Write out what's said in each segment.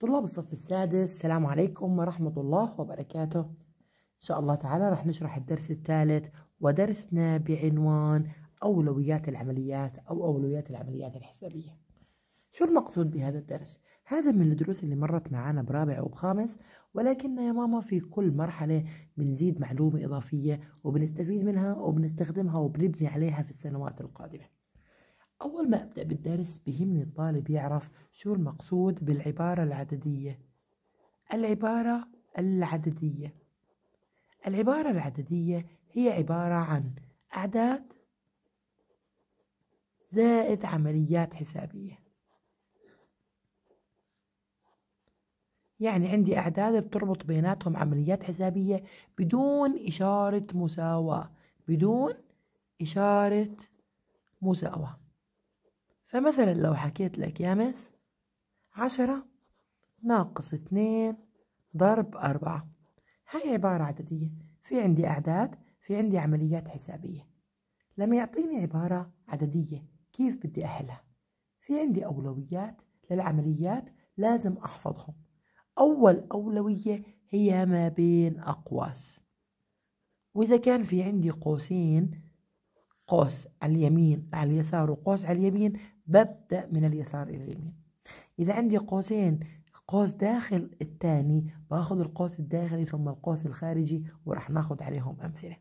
طلاب الصف السادس السلام عليكم ورحمة الله وبركاته إن شاء الله تعالى رح نشرح الدرس الثالث ودرسنا بعنوان أولويات العمليات أو أولويات العمليات الحسابية شو المقصود بهذا الدرس؟ هذا من الدروس اللي مرت معانا برابع وبخامس ولكن يا ماما في كل مرحلة بنزيد معلومة إضافية وبنستفيد منها وبنستخدمها وبنبني عليها في السنوات القادمة أول ما أبدأ بالدرس بهمني الطالب يعرف شو المقصود بالعبارة العددية العبارة العددية العبارة العددية هي عبارة عن أعداد زائد عمليات حسابية يعني عندي أعداد بتربط بيناتهم عمليات حسابية بدون إشارة مساواة بدون إشارة مساواة فمثلا لو حكيت لك يا مس عشرة ناقص اتنين ضرب أربعة هاي عبارة عددية في عندي أعداد في عندي عمليات حسابية لما يعطيني عبارة عددية كيف بدي أحلها في عندي أولويات للعمليات لازم أحفظهم أول أولوية هي ما بين أقواس وإذا كان في عندي قوسين قوس على اليمين على اليسار وقوس على اليمين ببدأ من اليسار إلى اليمين إذا عندي قوسين قوس داخل الثاني باخذ القوس الداخلي ثم القوس الخارجي وراح ناخذ عليهم أمثلة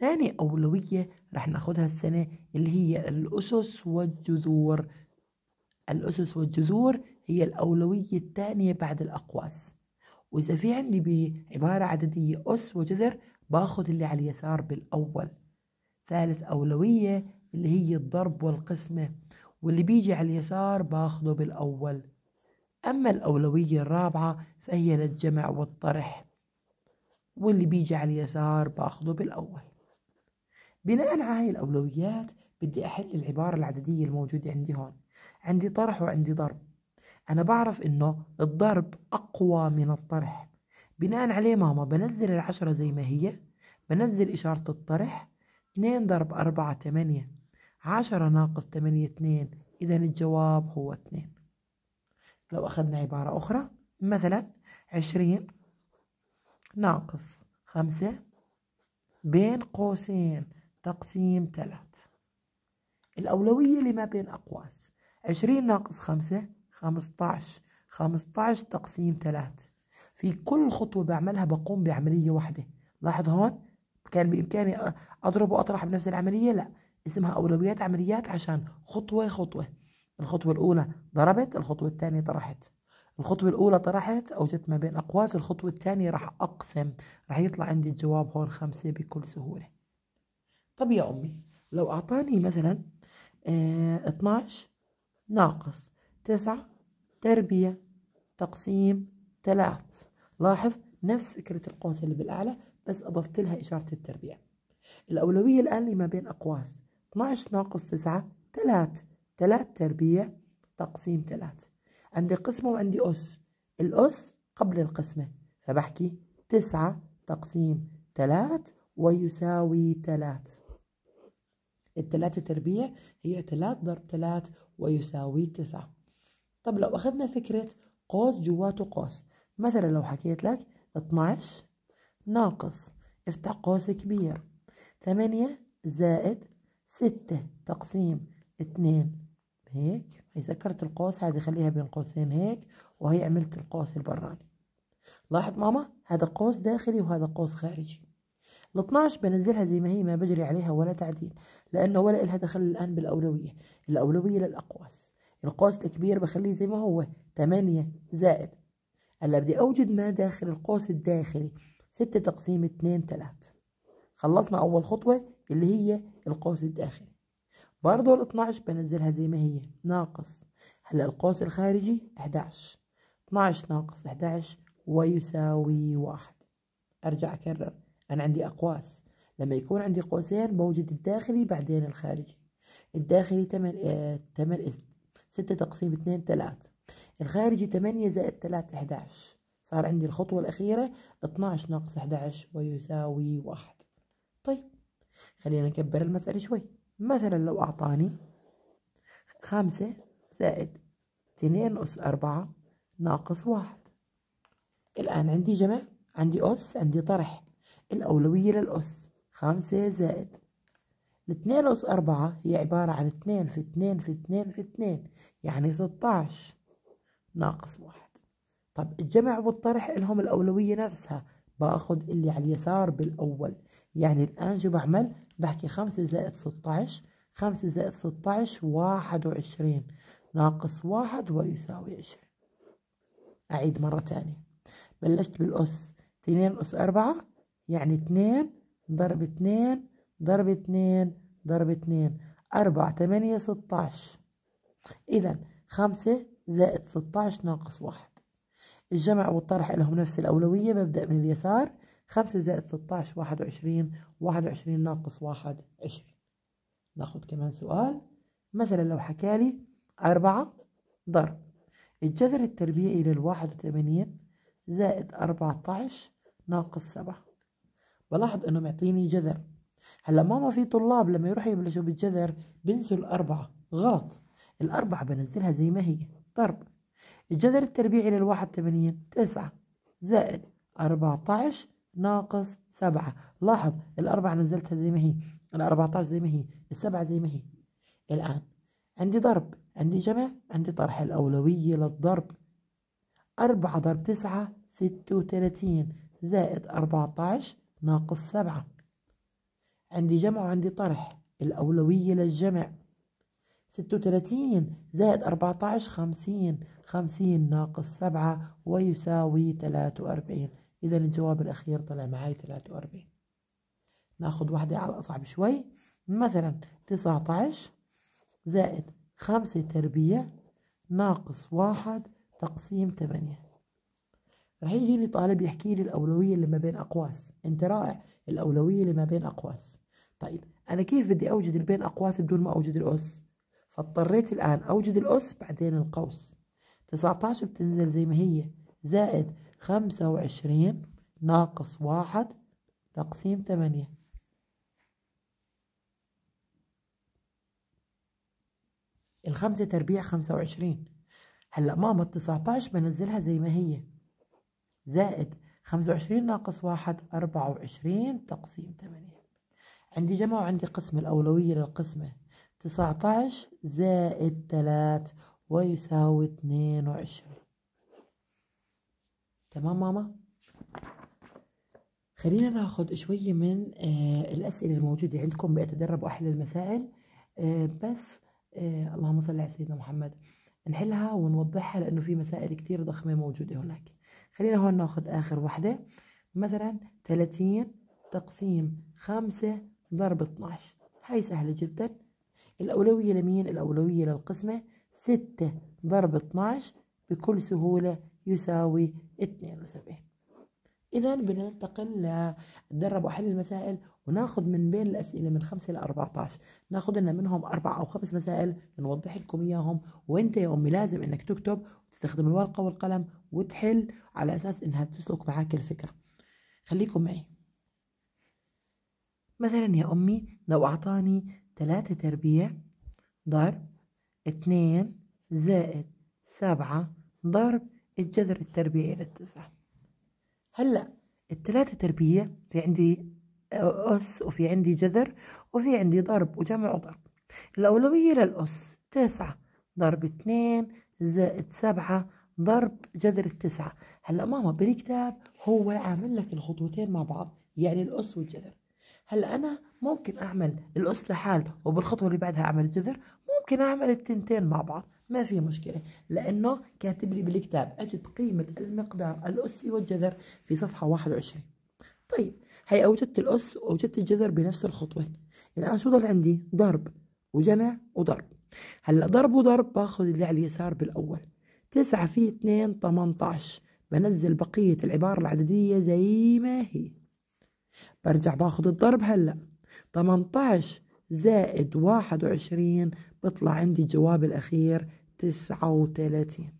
ثاني أولوية راح ناخذها السنة اللي هي الأسس والجذور الأسس والجذور هي الأولوية الثانية بعد الأقواس وإذا في عندي بعبارة عددية أس وجذر باخذ اللي على اليسار بالأول ثالث أولوية اللي هي الضرب والقسمة واللي بيجي على اليسار باخده بالأول أما الأولوية الرابعة فهي للجمع والطرح واللي بيجي على اليسار باخده بالأول بناء على هاي الأولويات بدي أحل العبارة العددية الموجودة عندي هون عندي طرح وعندي ضرب أنا بعرف إنه الضرب أقوى من الطرح بناء عليه ماما بنزل العشرة زي ما هي بنزل إشارة الطرح 2 ضرب 4 8 عشرة ناقص تمانية اتنين إذا الجواب هو اتنين لو أخذنا عبارة أخرى مثلا عشرين ناقص خمسة بين قوسين تقسيم ثلاث الأولوية لما بين أقواس عشرين ناقص خمسة خمسطعش خمسطعش تقسيم ثلاث في كل خطوة بعملها بقوم بعملية واحدة لاحظ هون كان بإمكاني أضرب وأطرح بنفس العملية لا اسمها أولويات عمليات عشان خطوة خطوة الخطوة الأولى ضربت الخطوة الثانية طرحت الخطوة الأولى طرحت أوجدت ما بين أقواس الخطوة الثانية راح أقسم راح يطلع عندي الجواب هون خمسة بكل سهولة طب يا أمي لو أعطاني مثلا اه 12 ناقص 9 تربية تقسيم 3 لاحظ نفس فكرة القوس اللي بالأعلى بس أضفت لها إشارة التربية الأولوية الآن لما بين أقواس 12 ناقص 9 3 3 تربيع تقسيم 3 عندي قسمة وعندي أس الأس قبل القسمة فبحكي 9 تقسيم 3 ويساوي 3 الثلاثة تربيع هي 3 ضرب 3 ويساوي 9 طب لو أخذنا فكرة قوس جواته قوس مثلا لو حكيت لك 12 ناقص افتح قوس كبير 8 زائد ستة تقسيم اتنين هيك هي سكرت القوس هذه خليها بين قوسين هيك وهي عملت القوس البراني لاحظ ماما هذا قوس داخلي وهذا قوس خارجي ال 12 بنزلها زي ما هي ما بجري عليها ولا تعديل لانه ولا إلها دخل الان بالاولويه الاولويه للاقواس القوس الكبير بخليه زي ما هو 8 زائد هلا بدي اوجد ما داخل القوس الداخلي 6 تقسيم 2 3 خلصنا اول خطوه اللي هي القوس الداخلي برضو ال 12 بنزلها زي ما هي ناقص هلا القوس الخارجي 11 12 ناقص 11 ويساوي واحد أرجع أكرر أنا عندي أقواس لما يكون عندي قوسين بوجد الداخلي بعدين الخارجي الداخلي 8 8 6 تقسيم 2 3 الخارجي 8 زائد 3 11 صار عندي الخطوة الأخيرة 12 ناقص 11 ويساوي واحد طيب خلينا نكبر المسألة شوي مثلا لو أعطاني خمسة زائد اثنين أس أربعة ناقص واحد الآن عندي جمع عندي أس عندي طرح الأولوية للأس خمسة زائد الاثنين أس أربعة هي عبارة عن اثنين في اثنين في اثنين في اثنين يعني ستاعش ناقص واحد طب الجمع والطرح لهم الأولوية نفسها باخد اللي على اليسار بالأول يعني الآن شو بعمل بحكي خمسة زائد 16 خمسة زائد 16 واحد وعشرين ناقص واحد ويساوي عشرين أعيد مرة تانية بلشت بالأس 2 أس أربعة يعني 2 ضرب 2 ضرب 2 ضرب 2 أربعة تمانية 16 إذا خمسة زائد 16 ناقص واحد الجمع والطرح لهم نفس الأولوية ببدأ من اليسار 5 زائد 16 21 21 ناقص 1 20 ناخد كمان سؤال مثلا لو حكالي 4 ضرب الجذر التربيعي لل 81 زائد 14 ناقص 7 بلاحظ انه معطيني جذر هلا ماما في طلاب لما يروحوا يبلشوا بالجذر بنسوا الأربعة غلط الأربعة بنزلها زي ما هي ضرب الجذر التربيعي للواحد 81 تسعة زائد 14 ناقص سبعة لاحظ الأربعة نزلتها زي ما هي الأربعتاش زي ما هي السبعة زي ما هي الآن عندي ضرب عندي جمع عندي طرح الأولوية للضرب أربعة ضرب تسعة ستة وتلاتين زائد أربعتاش ناقص سبعة عندي جمع وعندي طرح الأولوية للجمع ستة وتلاتين زائد أربعتاش خمسين خمسين ناقص سبعة ويساوي تلاتة وأربعين إذا الجواب الأخير طلع معي 43 ناخذ واحدة على الأصعب شوي مثلا 19 زائد خمسة تربيع ناقص واحد تقسيم ثمانية رح يجي لي طالب يحكي لي الأولوية اللي ما بين أقواس أنت رائع الأولوية اللي ما بين أقواس طيب أنا كيف بدي أوجد البين أقواس بدون ما أوجد الأس فاضطريت الآن أوجد الأس بعدين القوس 19 بتنزل زي ما هي زائد خمسة وعشرين ناقص واحد تقسيم ثمانية الخمسة تربيع خمسة وعشرين هلأ ماما التسعتاش بنزلها زي ما هي زائد خمسة وعشرين ناقص واحد أربعة وعشرين تقسيم ثمانية عندي جمع وعندي قسم الأولوية للقسمة تسعتاش زائد تلات ويساوي اتنين وعشرين تمام ماما خلينا ناخد شوية من آه، الأسئلة الموجودة عندكم بأتدرب وأحل المسائل آه، بس آه، اللهم صل على سيدنا محمد نحلها ونوضحها لأنه في مسائل كتير ضخمة موجودة هناك خلينا هون ناخد آخر واحدة مثلا 30 تقسيم 5 ضرب 12 هاي سهلة جدا الأولوية لمين؟ الأولوية للقسمة 6 ضرب 12 بكل سهولة يساوي 72 إذا ننتقل نتدرب وحل المسائل وناخذ من بين الأسئلة من 5 ل 14 ناخذ لنا منهم أربع أو خمس مسائل نوضح لكم إياهم وأنت يا أمي لازم إنك تكتب وتستخدم الورقة والقلم وتحل على أساس إنها بتسلك معاك الفكرة خليكم معي مثلا يا أمي لو أعطاني 3 تربيع ضرب 2 زائد 7 ضرب الجذر التربيعي للتسعة هلا الثلاثة تربيع في عندي أس وفي عندي جذر وفي عندي ضرب وجمع وضرب الأولوية للأس تسعة ضرب اثنين زائد سبعة ضرب جذر التسعة هلا ماما بالكتاب هو عامل لك الخطوتين مع بعض يعني الأس والجذر هلا أنا ممكن أعمل الأس لحال وبالخطوة اللي بعدها أعمل الجذر ممكن اعمل التنتين مع بعض ما في مشكلة لأنه كاتب لي بالكتاب أجد قيمة المقدار الأسي والجذر في صفحة 21 طيب هي أوجدت الأس وأوجدت الجذر بنفس الخطوة الآن شو ضل عندي ضرب وجمع وضرب هلا ضرب وضرب باخذ اللي على اليسار بالأول 9 في 2 18 بنزل بقية العبارة العددية زي ما هي برجع باخذ الضرب هلا 18 زائد 21 بطلع عندي الجواب الأخير 39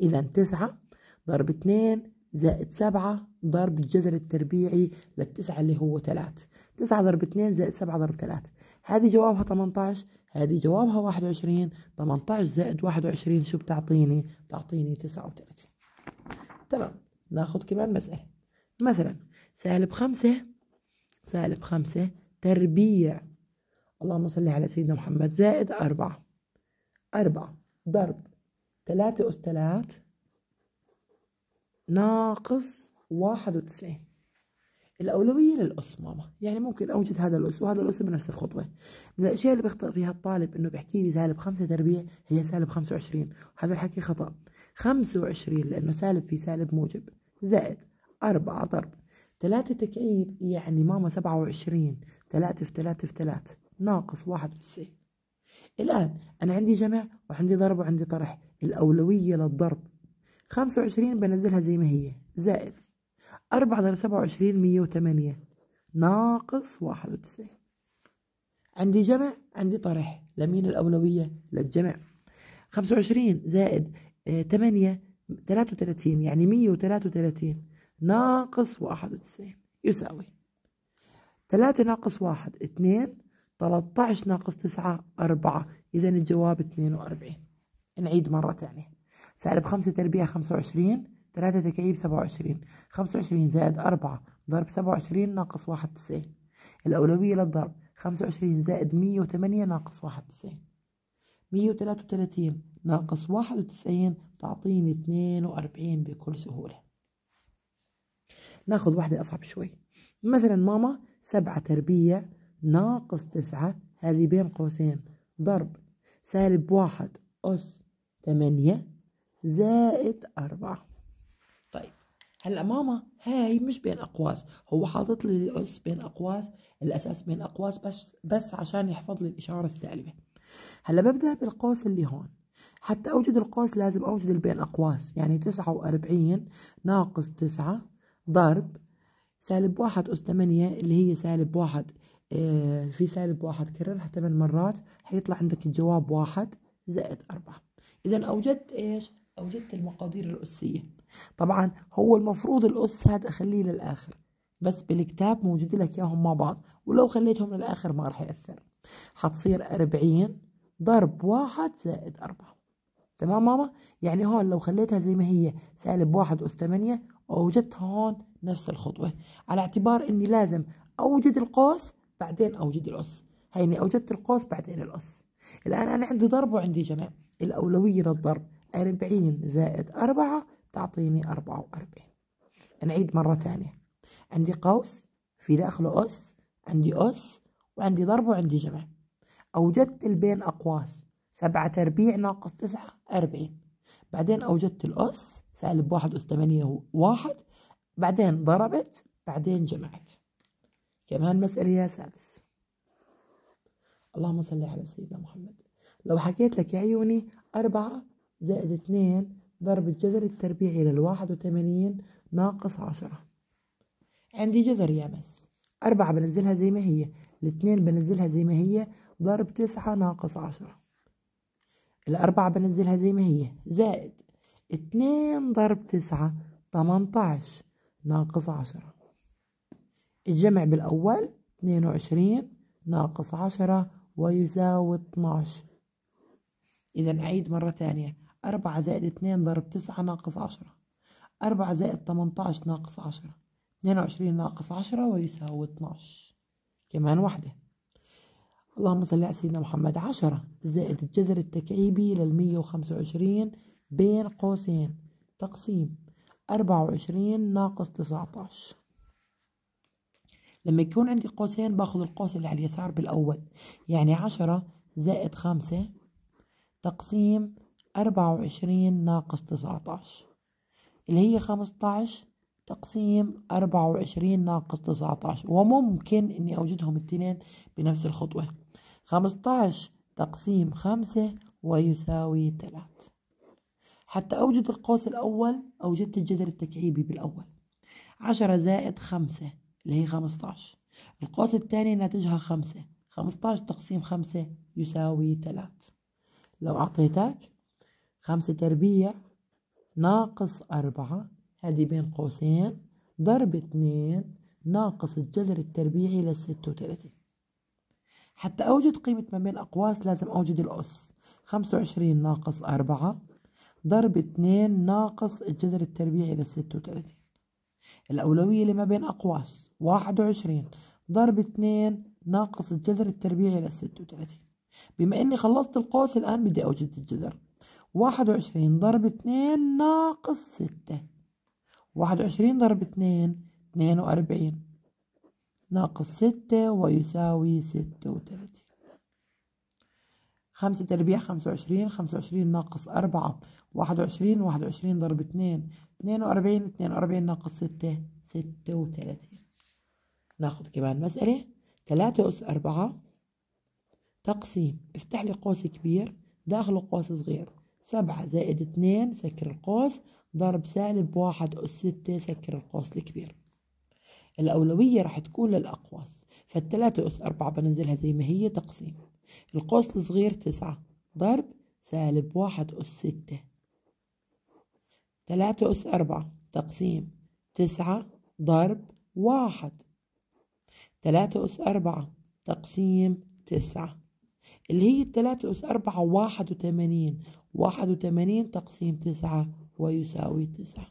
إذا 9 ضرب 2 زائد 7 ضرب الجذر التربيعي للتسعة اللي هو 3 9 ضرب 2 زائد 7 ضرب 3 هذه جوابها 18 هذه جوابها 21 18 زائد 21 شو بتعطيني بتعطيني 39 تمام ناخذ كمان مسألة مثلا سالب 5 سالب 5 تربيع اللهم صل على سيدنا محمد زائد أربعة أربعة ضرب ثلاثة أس ثلاث ناقص واحد وتسعين الأولوية للأس ماما يعني ممكن أوجد هذا الأس وهذا الأس بنفس الخطوة من الأشياء اللي بيخطئ فيها الطالب إنه بيحكي لي سالب خمسة تربيع هي سالب خمسة وعشرين هذا الحكي خطأ خمسة وعشرين لأنه سالب في سالب موجب زائد أربعة ضرب ثلاثة تكعيب يعني ماما سبعة وعشرين ثلاثة في ثلاثة في ثلاثة ناقص واحد الآن أنا عندي جمع وعندي ضرب وعندي طرح الأولوية للضرب خمسة وعشرين بنزلها زي ما هي زائد أربعة ضرب سبعة وعشرين مية وثمانية ناقص واحد وتسعين عندي جمع عندي طرح لمين الأولوية للجمع خمسة وعشرين زائد ثمانية آه، ثلاثة وثلاثين يعني مية وثلاثة وثلاثين ناقص واحد وتسعين يساوي ثلاثة ناقص واحد اثنين 13 ناقص 9 4 إذا الجواب 42 نعيد مرة ثانية سالب 5 تربيع 25 3 تكعيب 27 25 زائد 4 ضرب 27 ناقص 91 الأولوية للضرب 25 زائد 108 ناقص 91 133 ناقص 91 تعطيني 42 بكل سهولة ناخذ واحدة أصعب شوي مثلا ماما سبعة تربيع ناقص تسعة هذه بين قوسين ضرب سالب واحد أس ثمانية زائد أربعة طيب هلا ماما هاي مش بين أقواس هو حاطط لي الأس بين أقواس الأساس بين أقواس بس بس عشان يحفظ لي الإشارة السالبة هلا ببدأ بالقوس اللي هون حتى أوجد القوس لازم أوجد البين أقواس يعني تسعة وأربعين ناقص تسعة ضرب سالب واحد أس ثمانية اللي هي سالب واحد آه، في سالب واحد كررها ثمان مرات حيطلع عندك الجواب واحد زائد أربعة إذا أوجدت إيش؟ أوجدت المقادير الأسية طبعا هو المفروض الأس هذا أخليه للآخر بس بالكتاب موجود لك إياهم مع بعض ولو خليتهم للآخر ما راح يأثر حتصير أربعين ضرب واحد زائد أربعة تمام ماما؟ يعني هون لو خليتها زي ما هي سالب واحد أس ثمانية أوجدت هون نفس الخطوة على اعتبار إني لازم أوجد القوس بعدين أوجد الأس هي إني أوجدت القوس بعدين الأس الآن أنا عندي ضرب وعندي جمع الأولوية للضرب أربعين زائد أربعة تعطيني أربعة وأربعين نعيد مرة تانية عندي قوس في داخله أس عندي أس وعندي ضرب وعندي جمع أوجدت البين أقواس سبعة تربيع ناقص تسعة أربعين بعدين أوجدت الأس سالب واحد أس ثمانية واحد بعدين ضربت بعدين جمعت كمان مسألة يا سادس اللهم صل على سيدنا محمد لو حكيت لك يا عيوني أربعة زائد اثنين ضرب الجذر التربيعي للواحد وثمانين ناقص عشرة عندي جذر يا مس أربعة بنزلها زي ما هي الاثنين بنزلها زي ما هي ضرب تسعة ناقص عشرة الأربعة بنزلها زي ما هي زائد اتنين ضرب تسعة تمنتعش ناقص عشرة الجمع بالأول 22 ناقص 10 ويساوي 12 إذا أعيد مرة ثانية 4 زائد 2 ضرب 9 ناقص 10 4 زائد 18 ناقص 10 22 ناقص 10 ويساوي 12 كمان واحدة اللهم صل على سيدنا محمد 10 زائد الجذر التكعيبي لل 125 بين قوسين تقسيم 24 ناقص 19 لما يكون عندي قوسين باخذ القوس اللي على اليسار بالأول يعني عشرة زائد خمسة تقسيم أربعة وعشرين ناقص تسعتاش اللي هي خمسة عشر تقسيم أربعة وعشرين ناقص تسعتاش وممكن إني أوجدهم التنين بنفس الخطوة خمسة عشر تقسيم خمسة ويساوي ثلاث حتى أوجد القوس الأول أوجدت الجذر التكعيبي بالأول عشرة زائد خمسة اللي هي 15 القوس الثاني ناتجها خمسة خمستاش تقسيم خمسة يساوي تلات لو أعطيتك خمسة تربيع ناقص أربعة هذه بين قوسين ضرب اثنين ناقص الجذر التربيعي للستة وثلاثين حتى أوجد قيمة ما بين أقواس لازم أوجد الأس خمسة وعشرين ناقص أربعة ضرب اثنين ناقص الجذر التربيعي للستة وثلاثين الأولوية لما بين أقواس واحد وعشرين ضرب 2 ناقص الجذر التربيعي للستة وثلاثين بما إني خلصت القوس الآن بدي أوجد الجذر واحد وعشرين ضرب 2 ناقص ستة واحد وعشرين ضرب 2 اثنين وأربعين ناقص ستة ويساوي ستة وثلاثين خمسة تربيع خمسة وعشرين خمسة وعشرين ناقص أربعة واحد وعشرين واحد وعشرين ضرب اتنين اتنين وأربعين اتنين وأربعين ناقص ستة ستة وتلاتين ناخد كمان مسألة تلاتة أس أربعة تقسيم افتح لي قوس كبير داخله قوس صغير سبعة زائد اتنين سكر القوس ضرب سالب واحد أس ستة سكر القوس الكبير الأولوية راح تكون للأقواس فالتلاتة أس أربعة بنزلها زي ما هي تقسيم القوس الصغير تسعة ضرب سالب واحد أس ستة تلاتة أس أربعة تقسيم تسعة ضرب واحد تلاتة أس أربعة تقسيم تسعة اللي هي التلاتة أس أربعة واحد وتمانين واحد وتمانين تقسيم تسعة ويساوي تسعة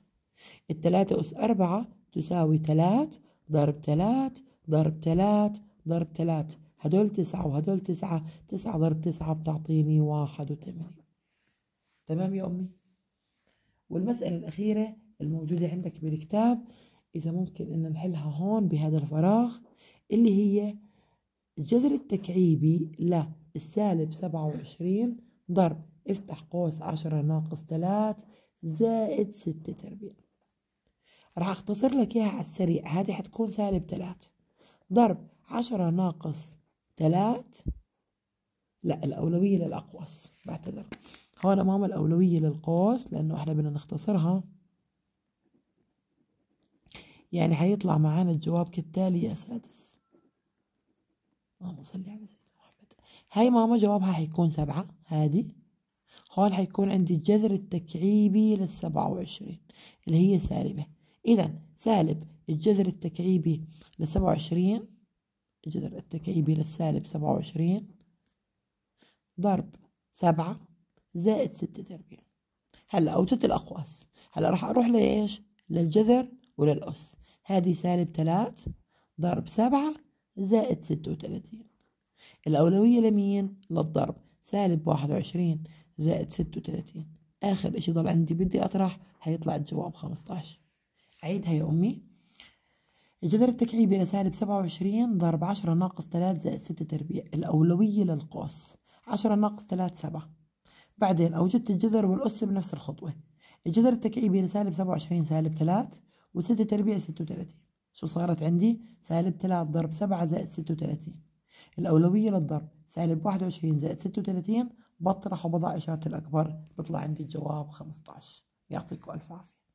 التلاتة أس أربعة تساوي تلات ضرب تلات ضرب تلات ضرب تلات هدول تسعة وهدول تسعة تسعة ضرب تسعة بتعطيني واحد وثمانية تمام يا أمي والمسألة الأخيرة الموجودة عندك بالكتاب إذا ممكن إن نحلها هون بهذا الفراغ اللي هي الجذر التكعيبي للسالب سبعة وعشرين ضرب افتح قوس عشرة ناقص ثلاث زائد ستة تربيع راح أختصر لك إياها على السريع هذه حتكون سالب ثلاث ضرب عشرة ناقص ثلاث لا الأولوية للأقوس بعتذر هون ماما الأولوية للقوس لأنه احنا بدنا نختصرها يعني حيطلع معانا الجواب كالتالي يا سادس اللهم صل على سيدنا محمد هاي ماما جوابها حيكون سبعة هادي هون حيكون عندي الجذر التكعيبي للسبعة وعشرين اللي هي سالبة إذا سالب الجذر التكعيبي للسبعة وعشرين الجذر التكعيبي للسالب سبعة وعشرين ضرب سبعة زائد ستة تربيع هلا أوجدت الأقواس هلا راح أروح لإيش للجذر وللأس هذه سالب ثلاث ضرب سبعة زائد ستة وثلاثين الأولوية لمين للضرب سالب واحد وعشرين زائد ستة وثلاثين آخر إشي ضل عندي بدي أطرح هيطلع الجواب خمسطعش عيدها يا أمي الجذر التكعيبي لسالب سبعة وعشرين ضرب عشرة ناقص 3 زائد ستة تربيع الأولوية للقوس عشرة ناقص 3 سبعة بعدين أوجدت الجذر والأس بنفس الخطوة الجذر التكعيبي لسالب سبعة وعشرين سالب ثلاث وستة تربيع ستة وثلاثين شو صارت عندي؟ سالب 3 ضرب سبعة زائد ستة وثلاثين الأولوية للضرب سالب واحد وعشرين زائد ستة وثلاثين بطرح وبضع إشارة الأكبر بطلع عندي الجواب 15 يعطيكم ألف عافية